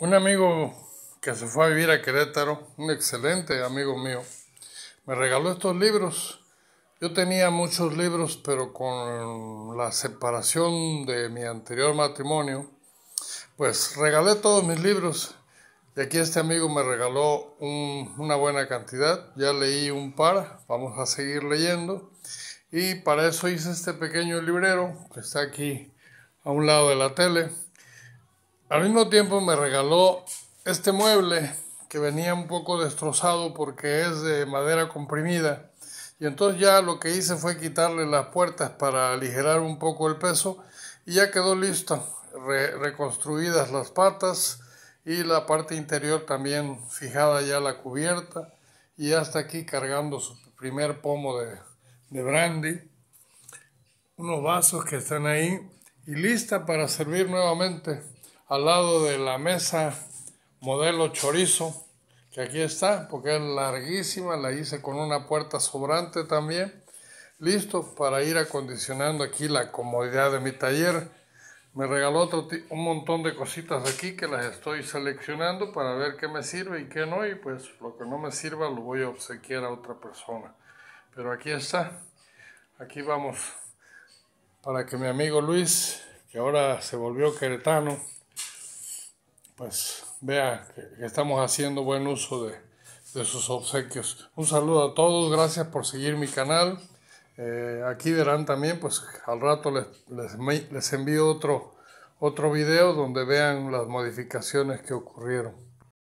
Un amigo que se fue a vivir a Querétaro, un excelente amigo mío, me regaló estos libros. Yo tenía muchos libros, pero con la separación de mi anterior matrimonio, pues regalé todos mis libros. Y aquí este amigo me regaló una buena cantidad. Ya leí un par, vamos a seguir leyendo. Y para eso hice este pequeño librero que está aquí a un lado de la tele. Al mismo tiempo me regaló este mueble que venía un poco destrozado porque es de madera comprimida. Y entonces ya lo que hice fue quitarle las puertas para aligerar un poco el peso y ya quedó listo. reconstruidas las patas y la parte interior también fijada ya la cubierta y hasta aquí cargando su primer pomo de brandy. Unos vasos que están ahí y lista para servir nuevamente al lado de la mesa modelo chorizo, que aquí está, porque es larguísima, la hice con una puerta sobrante también. Listo para ir acondicionando aquí la comodidad de mi taller. Me regaló otro un montón de cositas aquí que las estoy seleccionando para ver qué me sirve y qué no. Y pues lo que no me sirva lo voy a obsequiar a otra persona. Pero aquí está. Aquí vamos para que mi amigo Luis, que ahora se volvió queretano, pues vea que, estamos haciendo buen uso de, sus obsequios. Un saludo a todos, gracias por seguir mi canal. Eh, aquí verán también, pues al rato les, les, les envío otro, otro video donde vean las modificaciones que ocurrieron.